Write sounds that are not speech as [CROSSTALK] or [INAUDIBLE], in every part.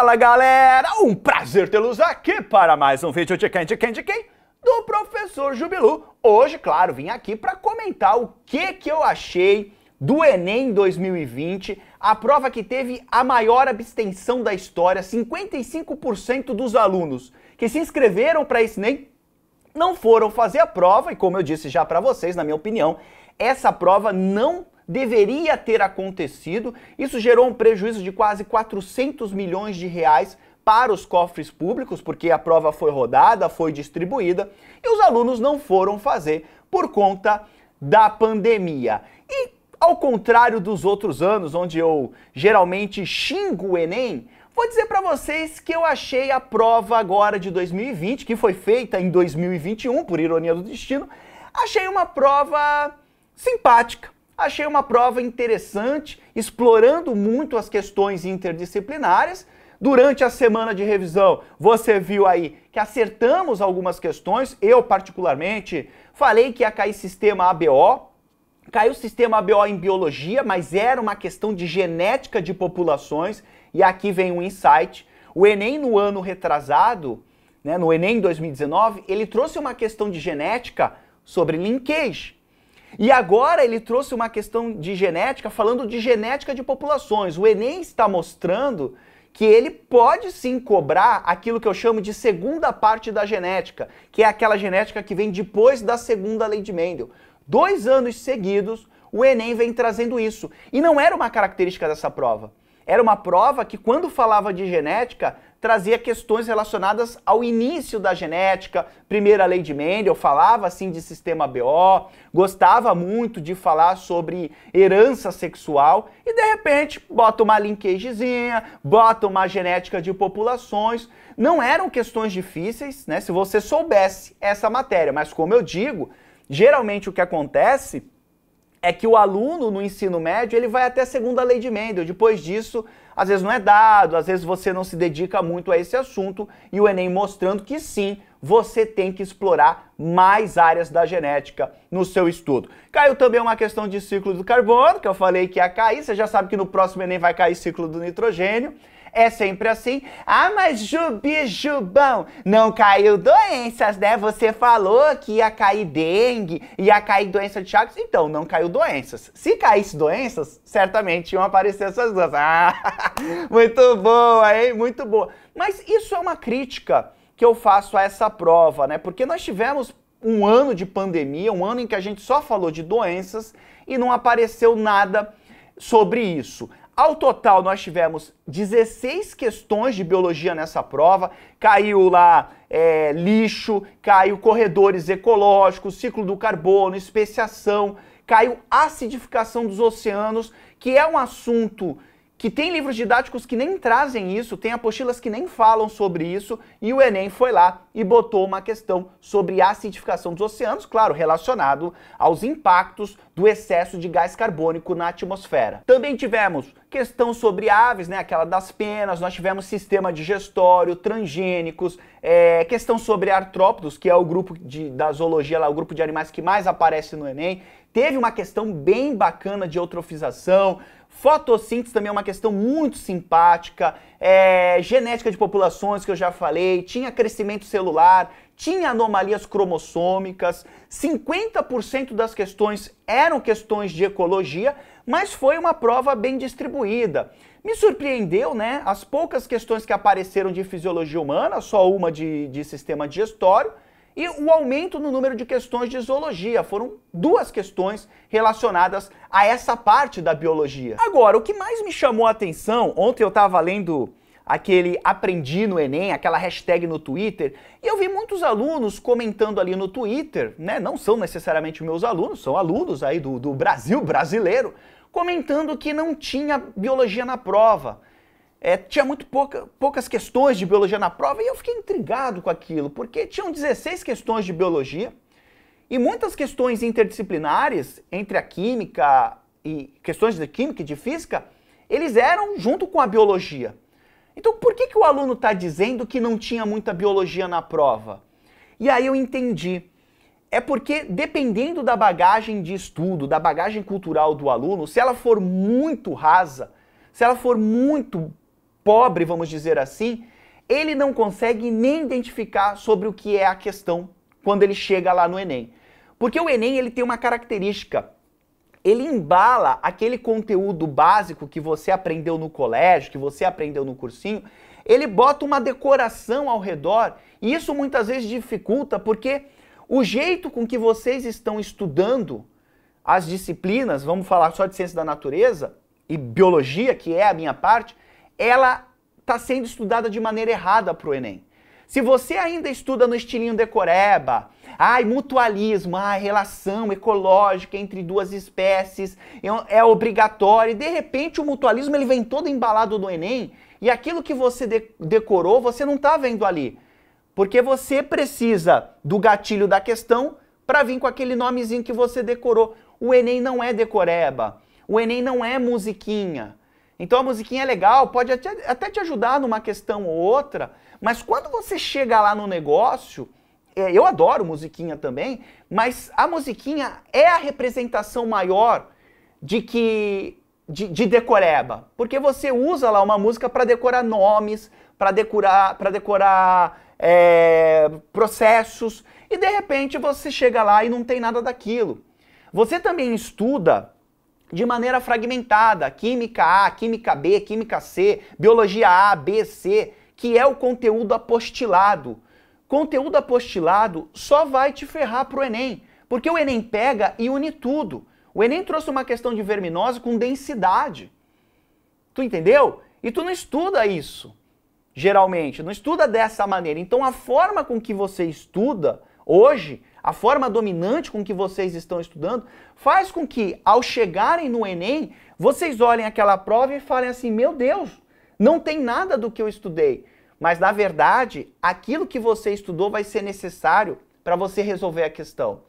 Fala galera, um prazer tê-los aqui para mais um vídeo de quem, de quem, de quem? Do Professor Jubilu. Hoje, claro, vim aqui para comentar o que, que eu achei do Enem 2020, a prova que teve a maior abstenção da história, 55% dos alunos que se inscreveram para esse Enem não foram fazer a prova, e como eu disse já para vocês, na minha opinião, essa prova não deveria ter acontecido. Isso gerou um prejuízo de quase 400 milhões de reais para os cofres públicos, porque a prova foi rodada, foi distribuída e os alunos não foram fazer por conta da pandemia. E ao contrário dos outros anos, onde eu geralmente xingo o Enem, vou dizer para vocês que eu achei a prova agora de 2020, que foi feita em 2021, por ironia do destino, achei uma prova simpática Achei uma prova interessante, explorando muito as questões interdisciplinares. Durante a semana de revisão, você viu aí que acertamos algumas questões. Eu, particularmente, falei que ia cair sistema ABO. Caiu sistema ABO em biologia, mas era uma questão de genética de populações. E aqui vem um insight. O Enem, no ano retrasado, né, no Enem 2019, ele trouxe uma questão de genética sobre linkage. E agora ele trouxe uma questão de genética, falando de genética de populações. O Enem está mostrando que ele pode sim cobrar aquilo que eu chamo de segunda parte da genética, que é aquela genética que vem depois da segunda lei de Mendel. Dois anos seguidos, o Enem vem trazendo isso. E não era uma característica dessa prova. Era uma prova que, quando falava de genética, trazia questões relacionadas ao início da genética, primeira lei de Mendel, falava assim de sistema BO, gostava muito de falar sobre herança sexual e de repente bota uma linkagezinha, bota uma genética de populações. Não eram questões difíceis, né, se você soubesse essa matéria, mas como eu digo, geralmente o que acontece é que o aluno no ensino médio ele vai até a segunda lei de Mendel. Depois disso, às vezes não é dado, às vezes você não se dedica muito a esse assunto, e o Enem mostrando que sim, você tem que explorar mais áreas da genética no seu estudo. Caiu também uma questão de ciclo do carbono, que eu falei que ia cair, você já sabe que no próximo Enem vai cair ciclo do nitrogênio. É sempre assim. Ah, mas Jubão não caiu doenças, né? Você falou que ia cair dengue, ia cair doença de Chagas. Então, não caiu doenças. Se caísse doenças, certamente iam aparecer essas duas. [LAUGHS] Ah, muito boa, hein? Muito boa. Mas isso é uma crítica que eu faço a essa prova, né? Porque nós tivemos um ano de pandemia, um ano em que a gente só falou de doenças e não apareceu nada sobre isso. Ao total, nós tivemos 16 questões de biologia nessa prova. Caiu lá é, lixo, caiu corredores ecológicos, ciclo do carbono, especiação, caiu acidificação dos oceanos, que é um assunto que tem livros didáticos que nem trazem isso, tem apostilas que nem falam sobre isso, e o Enem foi lá e botou uma questão sobre acidificação dos oceanos, claro, relacionado aos impactos do excesso de gás carbônico na atmosfera. Também tivemos questão sobre aves, né, aquela das penas, nós tivemos sistema digestório, transgênicos, é, questão sobre artrópodos, que é o grupo de, da zoologia, lá, o grupo de animais que mais aparece no Enem, teve uma questão bem bacana de eutrofização, Fotossíntese também é uma questão muito simpática, é, genética de populações que eu já falei, tinha crescimento celular, tinha anomalias cromossômicas, 50% das questões eram questões de ecologia, mas foi uma prova bem distribuída. Me surpreendeu, né, as poucas questões que apareceram de fisiologia humana, só uma de, de sistema digestório, e o aumento no número de questões de zoologia foram duas questões relacionadas a essa parte da biologia. Agora, o que mais me chamou a atenção, ontem eu estava lendo aquele aprendi no Enem, aquela hashtag no Twitter, e eu vi muitos alunos comentando ali no Twitter, né? Não são necessariamente meus alunos, são alunos aí do, do Brasil brasileiro, comentando que não tinha biologia na prova é, tinha muito pouca, poucas questões de biologia na prova e eu fiquei intrigado com aquilo, porque tinham 16 questões de biologia e muitas questões interdisciplinares entre a química e questões de química e de física, eles eram junto com a biologia. Então por que, que o aluno está dizendo que não tinha muita biologia na prova? E aí eu entendi. É porque dependendo da bagagem de estudo, da bagagem cultural do aluno, se ela for muito rasa, se ela for muito pobre, vamos dizer assim, ele não consegue nem identificar sobre o que é a questão quando ele chega lá no Enem. Porque o Enem ele tem uma característica, ele embala aquele conteúdo básico que você aprendeu no colégio, que você aprendeu no cursinho, ele bota uma decoração ao redor, e isso muitas vezes dificulta porque o jeito com que vocês estão estudando as disciplinas, vamos falar só de ciência da natureza e biologia, que é a minha parte, ela está sendo estudada de maneira errada para o Enem. Se você ainda estuda no estilinho decoreba, ai, mutualismo, ai, relação ecológica entre duas espécies é, é obrigatório, e de repente o mutualismo ele vem todo embalado no Enem, e aquilo que você de decorou, você não está vendo ali. Porque você precisa do gatilho da questão para vir com aquele nomezinho que você decorou. O Enem não é decoreba, o Enem não é musiquinha. Então a musiquinha é legal, pode até, até te ajudar numa questão ou outra, mas quando você chega lá no negócio, é, eu adoro musiquinha também, mas a musiquinha é a representação maior de que de, de decoreba, porque você usa lá uma música para decorar nomes, para decorar para decorar é, processos e de repente você chega lá e não tem nada daquilo. Você também estuda de maneira fragmentada, química A, química B, química C, biologia A, B, C, que é o conteúdo apostilado. Conteúdo apostilado só vai te ferrar pro Enem, porque o Enem pega e une tudo. O Enem trouxe uma questão de verminose com densidade. Tu entendeu? E tu não estuda isso, geralmente, não estuda dessa maneira. Então a forma com que você estuda hoje a forma dominante com que vocês estão estudando, faz com que, ao chegarem no Enem, vocês olhem aquela prova e falem assim: meu Deus, não tem nada do que eu estudei. Mas, na verdade, aquilo que você estudou vai ser necessário para você resolver a questão.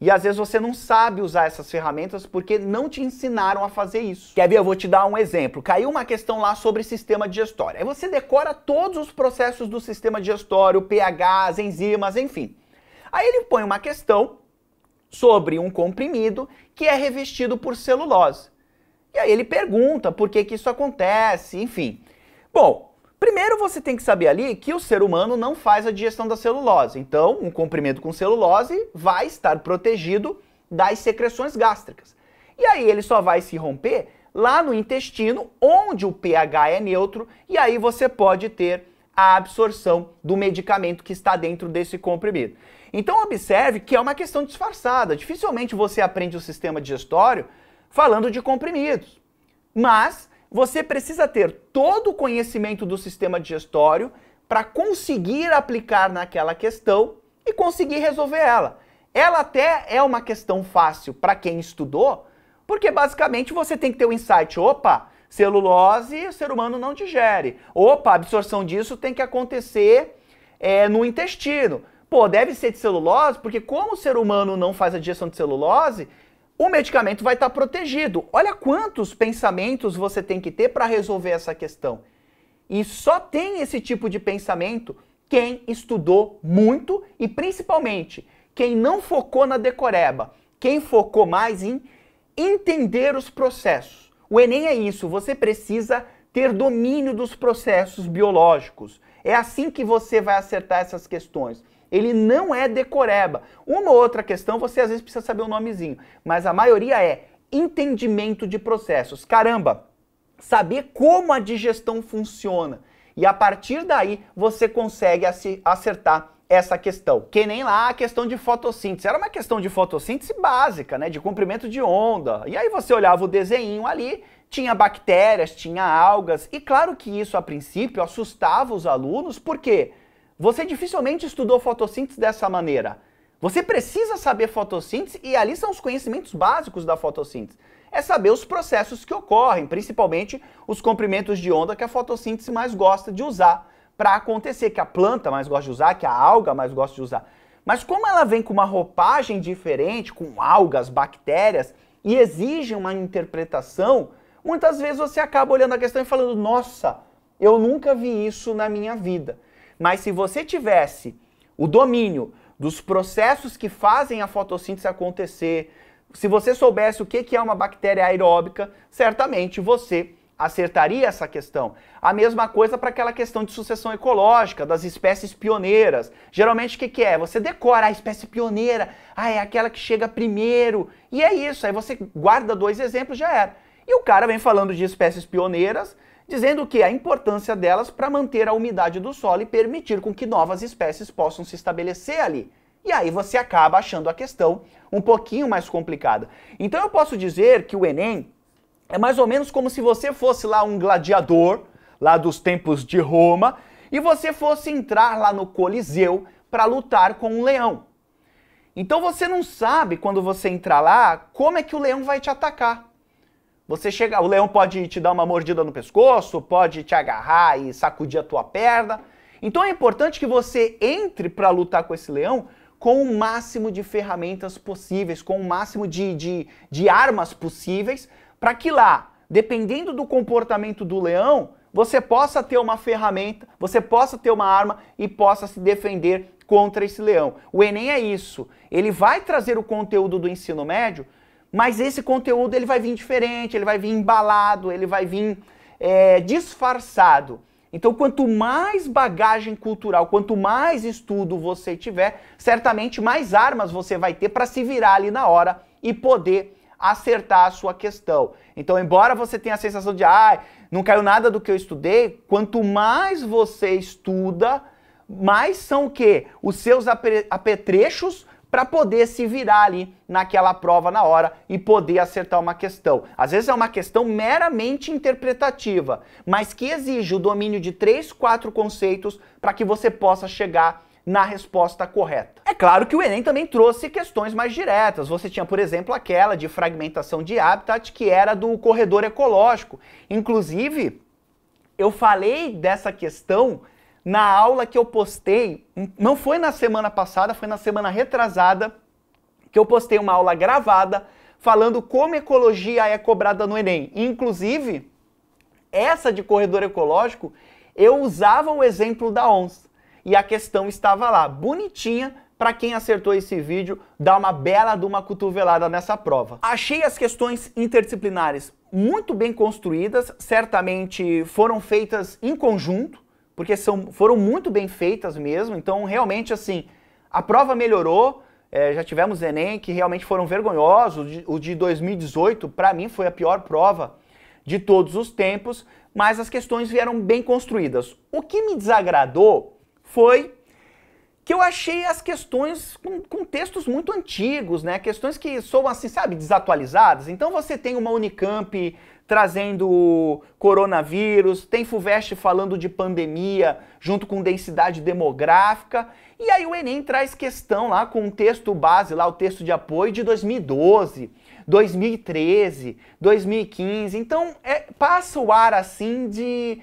E às vezes você não sabe usar essas ferramentas porque não te ensinaram a fazer isso. Quer ver? Eu vou te dar um exemplo. Caiu uma questão lá sobre sistema digestório. Aí você decora todos os processos do sistema digestório, pH, enzimas, enfim. Aí ele põe uma questão sobre um comprimido que é revestido por celulose. E aí ele pergunta por que, que isso acontece, enfim. Bom, primeiro você tem que saber ali que o ser humano não faz a digestão da celulose. Então, um comprimido com celulose vai estar protegido das secreções gástricas. E aí ele só vai se romper lá no intestino, onde o pH é neutro, e aí você pode ter a absorção do medicamento que está dentro desse comprimido. Então observe que é uma questão disfarçada. Dificilmente você aprende o sistema digestório falando de comprimidos. Mas você precisa ter todo o conhecimento do sistema digestório para conseguir aplicar naquela questão e conseguir resolver ela. Ela até é uma questão fácil para quem estudou, porque basicamente você tem que ter o um insight, opa, celulose o ser humano não digere. Opa, a absorção disso tem que acontecer é, no intestino. Pô, deve ser de celulose, porque como o ser humano não faz a digestão de celulose, o medicamento vai estar tá protegido. Olha quantos pensamentos você tem que ter para resolver essa questão. E só tem esse tipo de pensamento quem estudou muito e principalmente quem não focou na decoreba, quem focou mais em entender os processos. O Enem é isso, você precisa ter domínio dos processos biológicos. É assim que você vai acertar essas questões. Ele não é decoreba. Uma ou outra questão você às vezes precisa saber o nomezinho, mas a maioria é entendimento de processos. Caramba, saber como a digestão funciona. E a partir daí você consegue acertar essa questão. Que nem lá a questão de fotossíntese. Era uma questão de fotossíntese básica, né? De comprimento de onda. E aí você olhava o desenho ali, tinha bactérias, tinha algas. E claro que isso a princípio assustava os alunos, por quê? Porque você dificilmente estudou fotossíntese dessa maneira. Você precisa saber fotossíntese e ali são os conhecimentos básicos da fotossíntese. É saber os processos que ocorrem, principalmente os comprimentos de onda que a fotossíntese mais gosta de usar para acontecer, que a planta mais gosta de usar, que a alga mais gosta de usar. Mas como ela vem com uma roupagem diferente, com algas, bactérias, e exige uma interpretação, muitas vezes você acaba olhando a questão e falando: nossa, eu nunca vi isso na minha vida. Mas se você tivesse o domínio dos processos que fazem a fotossíntese acontecer, se você soubesse o que é uma bactéria aeróbica, certamente você acertaria essa questão. A mesma coisa para aquela questão de sucessão ecológica, das espécies pioneiras. Geralmente o que, que, é? Você decora a espécie pioneira, ah, é aquela que chega primeiro. E é isso, aí você guarda dois exemplos, já era. E o cara vem falando de espécies pioneiras, dizendo que a importância delas para manter a umidade do solo e permitir com que novas espécies possam se estabelecer ali. E aí você acaba achando a questão um pouquinho mais complicada. Então eu posso dizer que o Enem é mais ou menos como se você fosse lá um gladiador, lá dos tempos de Roma, e você fosse entrar lá no Coliseu para lutar com um leão. Então você não sabe quando você entrar lá como é que o leão vai te atacar. Você chega, o leão pode te dar uma mordida no pescoço, pode te agarrar e sacudir a tua perna. Então é importante que você entre para lutar com esse leão com o máximo de ferramentas possíveis, com o máximo de, de, de armas possíveis, para que lá, dependendo do comportamento do leão, você possa ter uma ferramenta, você possa ter uma arma e possa se defender contra esse leão. O Enem é isso. Ele vai trazer o conteúdo do ensino médio mas esse conteúdo ele vai vir diferente, ele vai vir embalado, ele vai vir é, disfarçado. Então, quanto mais bagagem cultural, quanto mais estudo você tiver, certamente mais armas você vai ter para se virar ali na hora e poder acertar a sua questão. Então, embora você tenha a sensação de, ai, ah, não caiu nada do que eu estudei, quanto mais você estuda, mais são o quê? Os seus apetrechos para poder se virar ali naquela prova na hora e poder acertar uma questão. Às vezes é uma questão meramente interpretativa, mas que exige o domínio de três, quatro conceitos para que você possa chegar na resposta correta. É claro que o Enem também trouxe questões mais diretas. Você tinha, por exemplo, aquela de fragmentação de habitat, que era do corredor ecológico. Inclusive, eu falei dessa questão na aula que eu postei, não foi na semana passada, foi na semana retrasada, que eu postei uma aula gravada falando como ecologia é cobrada no Enem. Inclusive, essa de corredor ecológico, eu usava o exemplo da ONS. E a questão estava lá, bonitinha, para quem acertou esse vídeo, dá uma bela de uma cotovelada nessa prova. Achei as questões interdisciplinares muito bem construídas, certamente foram feitas em conjunto, porque são, foram muito bem feitas mesmo. Então, realmente, assim, a prova melhorou. É, já tivemos Enem que realmente foram vergonhosos. O de, 2018, para mim, foi a pior prova de todos os tempos, mas as questões vieram bem construídas. O que me desagradou foi que eu achei as questões com, com, textos muito antigos, né? Questões que são assim, sabe, desatualizadas. Então você tem uma Unicamp trazendo coronavírus, tem FUVEST falando de pandemia junto com densidade demográfica, e aí o Enem traz questão lá com um texto base, lá o texto de apoio de 2012, 2013, 2015. Então é, passa o ar assim de.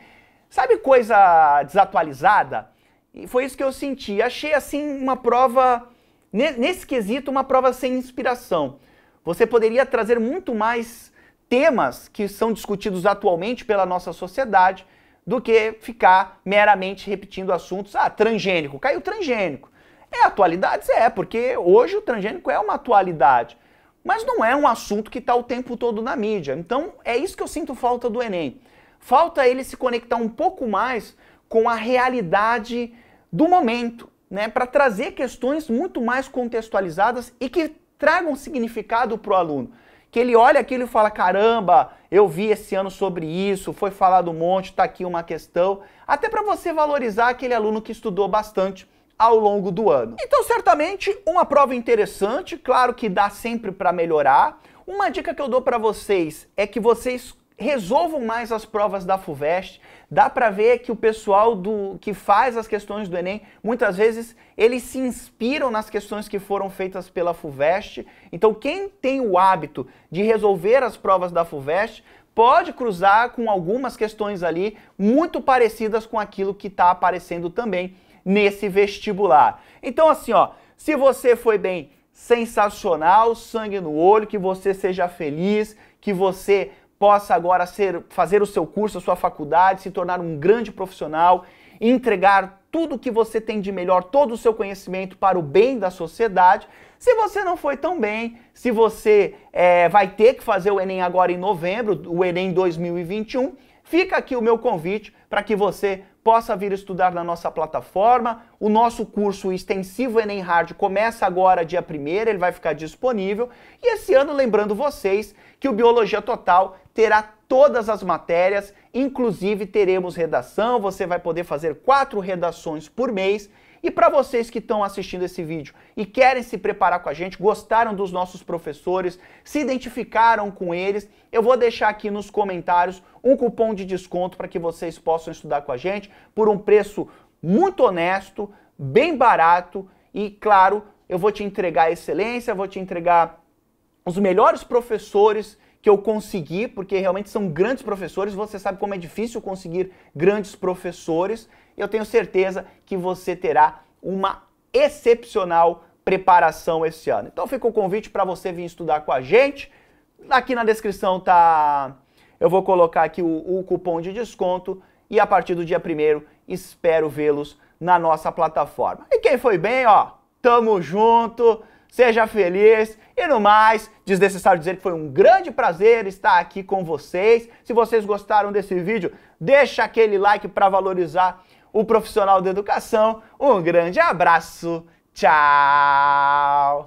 Sabe coisa desatualizada? E foi isso que eu senti. Achei assim uma prova, nesse quesito, uma prova sem inspiração. Você poderia trazer muito mais temas que são discutidos atualmente pela nossa sociedade do que ficar meramente repetindo assuntos. Ah, transgênico, caiu transgênico. É atualidade? É, porque hoje o transgênico é uma atualidade. Mas não é um assunto que está o tempo todo na mídia. Então é isso que eu sinto falta do Enem. Falta ele se conectar um pouco mais com a realidade do momento, né? Para trazer questões muito mais contextualizadas e que tragam significado para o aluno que ele olha aquilo e fala: caramba, eu vi esse ano sobre isso, foi falado um monte, está aqui uma questão. Até para você valorizar aquele aluno que estudou bastante ao longo do ano. Então, certamente, uma prova interessante, claro que dá sempre para melhorar. Uma dica que eu dou para vocês é que vocês resolvam mais as provas da FUVEST. Dá para ver que o pessoal do que faz as questões do Enem, muitas vezes eles se inspiram nas questões que foram feitas pela FUVEST. Então, quem tem o hábito de resolver as provas da FUVEST, pode cruzar com algumas questões ali muito parecidas com aquilo que está aparecendo também nesse vestibular. Então, assim, ó, se você foi bem sensacional, sangue no olho, que você seja feliz, que você possa agora ser, fazer o seu curso, a sua faculdade, se tornar um grande profissional, entregar tudo que você tem de melhor, todo o seu conhecimento para o bem da sociedade. Se você não foi tão bem, se você é, vai ter que fazer o Enem agora em novembro, o Enem 2021, fica aqui o meu convite para que você possa vir estudar na nossa plataforma. O nosso curso extensivo Enem Hard começa agora dia 1 ele vai ficar disponível. E esse ano, lembrando vocês que o Biologia Total terá todas as matérias, inclusive teremos redação, você vai poder fazer quatro redações por mês. E para vocês que estão assistindo esse vídeo e querem se preparar com a gente, gostaram dos nossos professores, se identificaram com eles, eu vou deixar aqui nos comentários um cupom de desconto para que vocês possam estudar com a gente por um preço muito honesto, bem barato e, claro, eu vou te entregar excelência, vou te entregar os melhores professores que eu consegui, porque realmente são grandes professores. Você sabe como é difícil conseguir grandes professores. Eu tenho certeza que você terá uma excepcional preparação esse ano. Então fica o convite para você vir estudar com a gente. Aqui na descrição tá eu vou colocar aqui o, o cupom de desconto e a partir do dia 1 espero vê-los na nossa plataforma. E quem foi bem, ó, tamo junto seja feliz e no mais, desnecessário dizer que foi um grande prazer estar aqui com vocês. Se vocês gostaram desse vídeo, deixa aquele like para valorizar o profissional da educação. Um grande abraço, tchau!